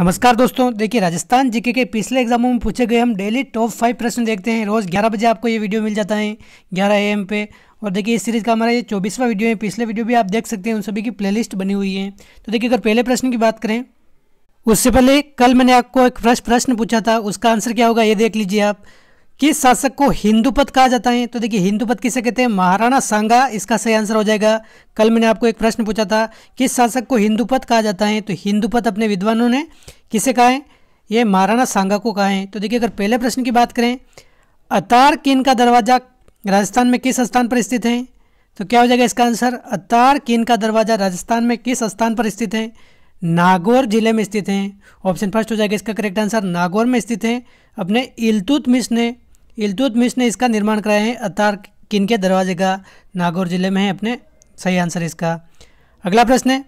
नमस्कार दोस्तों देखिए राजस्थान जीके के पिछले एग्जामों में पूछे गए हम डेली टॉप फाइव प्रश्न देखते हैं रोज़ ग्यारह बजे आपको ये वीडियो मिल जाता है ग्यारह एम पे और देखिए इस सीरीज़ का हमारा ये चौबीसवा वीडियो है पिछले वीडियो भी आप देख सकते हैं उन सभी की प्लेलिस्ट बनी हुई है तो देखिए अगर पहले प्रश्न की बात करें उससे पहले कल मैंने आपको एक फ्रेश प्रश्न पूछा था उसका आंसर क्या होगा ये देख लीजिए आप किस शासक को हिंदू पद कहा जाता है तो देखिए हिंदू पद किसे कहते हैं महाराणा सांगा इसका सही आंसर हो जाएगा कल मैंने आपको एक प्रश्न पूछा था किस शासक को हिंदू पद कहा जाता है तो हिंदू पद अपने विद्वानों ने किसे कहा है ये महाराणा सांगा को कहा है तो देखिए अगर पहले प्रश्न की बात करें अतार किन का दरवाज़ा राजस्थान में किस स्थान पर स्थित है तो क्या हो जाएगा इसका आंसर अतार किन का दरवाज़ा राजस्थान में किस स्थान पर स्थित है नागौर जिले में स्थित हैं ऑप्शन फर्स्ट हो जाएगा इसका करेक्ट आंसर नागौर में स्थित हैं अपने इलतुतमिश ने इलतुत मिश ने इसका निर्माण कराया है अतार किन के दरवाजे का नागौर जिले में है अपने सही आंसर इसका अगला प्रश्न है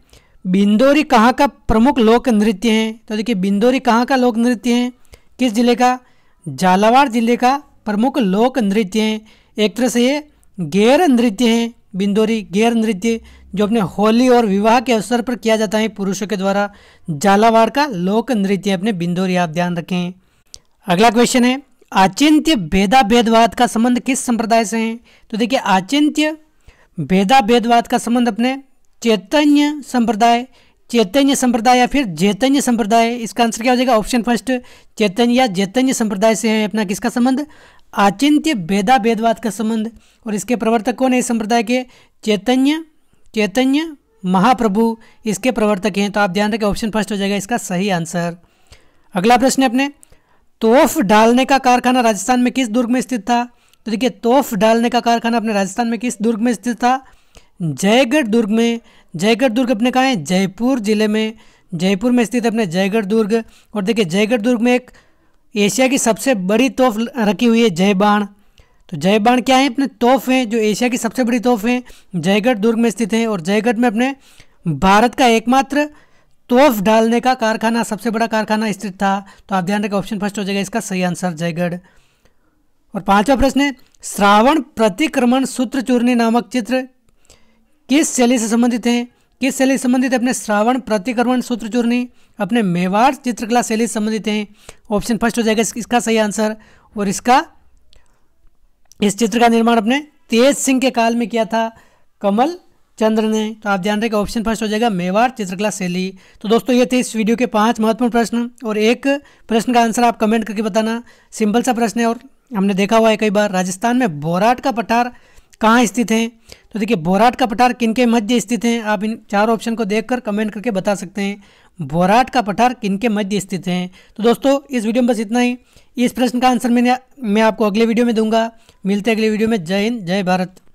बिंदोरी कहाँ का प्रमुख लोक नृत्य है तो देखिए बिंदोरी कहाँ का लोक नृत्य है किस जिले का झालावाड़ जिले का प्रमुख लोक नृत्य है एक तरह से ये गैर नृत्य है बिंदोरी गैर नृत्य जो अपने होली और विवाह के अवसर पर किया जाता है पुरुषों के द्वारा झालावाड़ का लोक नृत्य अपने बिंदोरी आप ध्यान रखें अगला क्वेश्चन है आचिंत्य भेदा भेदवाद का संबंध किस संप्रदाय से है तो देखिए आचिंत्य भेदा भेदवाद का संबंध अपने चैतन्य संप्रदाय चैतन्य संप्रदाय या फिर चैतन्य संप्रदाय इसका आंसर क्या हो जाएगा ऑप्शन फर्स्ट चैतन्य या चैतन्य संप्रदाय से है अपना किसका संबंध आचिंत्य भेदा भेदवाद का संबंध और इसके प्रवर्तक कौन है इस संप्रदाय के चैतन्य चैतन्य महाप्रभु इसके प्रवर्तक हैं तो आप ध्यान रखें ऑप्शन फर्स्ट हो जाएगा इसका सही आंसर अगला प्रश्न अपने तोफ डालने का कारखाना राजस्थान में किस दुर्ग में स्थित था तो देखिए तोफ डालने का कारखाना अपने राजस्थान में किस दुर्ग में स्थित था जयगढ़ दुर्ग में जयगढ़ दुर्ग अपने कहाँ है जयपुर जिले में जयपुर में स्थित अपने जयगढ़ दुर्ग और देखिए जयगढ़ दुर्ग में एक एशिया की सबसे बड़ी तोफ रखी हुई है जयबाण तो जयबाण क्या है अपने तोफ हैं जो एशिया की सबसे बड़ी तोफ हैं जयगढ़ दुर्ग में स्थित हैं और जयगढ़ में अपने भारत का एकमात्र तोफ डालने का कारखाना सबसे बड़ा कारखाना स्थित था तो आप ध्यान रखें ऑप्शन फर्स्ट हो जाएगा इसका सही आंसर जयगढ़ और पांचवा प्रश्न है श्रावण प्रतिक्रमण सूत्र चूर्णी नामक चित्र किस शैली से संबंधित है किस शैली से संबंधित अपने श्रावण प्रतिक्रमण सूत्र चूर्णी अपने मेवाड़ चित्रकला शैली से संबंधित है ऑप्शन फर्स्ट हो जाएगा इसका सही आंसर और इसका इस चित्र का निर्माण अपने तेज सिंह के काल में किया था कमल चंद्र ने तो आप जान रहे कि ऑप्शन फर्स्ट हो जाएगा मेवाड़ चित्रकला शैली तो दोस्तों ये थे इस वीडियो के पांच महत्वपूर्ण प्रश्न और एक प्रश्न का आंसर आप कमेंट करके बताना सिंपल सा प्रश्न है और हमने देखा हुआ है कई बार राजस्थान में बोराट का पठार कहाँ स्थित है तो देखिए बोराट का पठार किनके मध्य स्थित है आप इन चार ऑप्शन को कर कमेंट करके बता सकते हैं बोराट का पठार किनके मध्य स्थित है तो दोस्तों इस वीडियो में बस इतना ही इस प्रश्न का आंसर मैंने मैं आपको अगले वीडियो में दूंगा मिलते अगले वीडियो में जय हिंद जय भारत